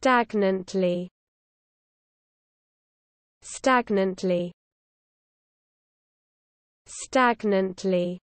stagnantly stagnantly stagnantly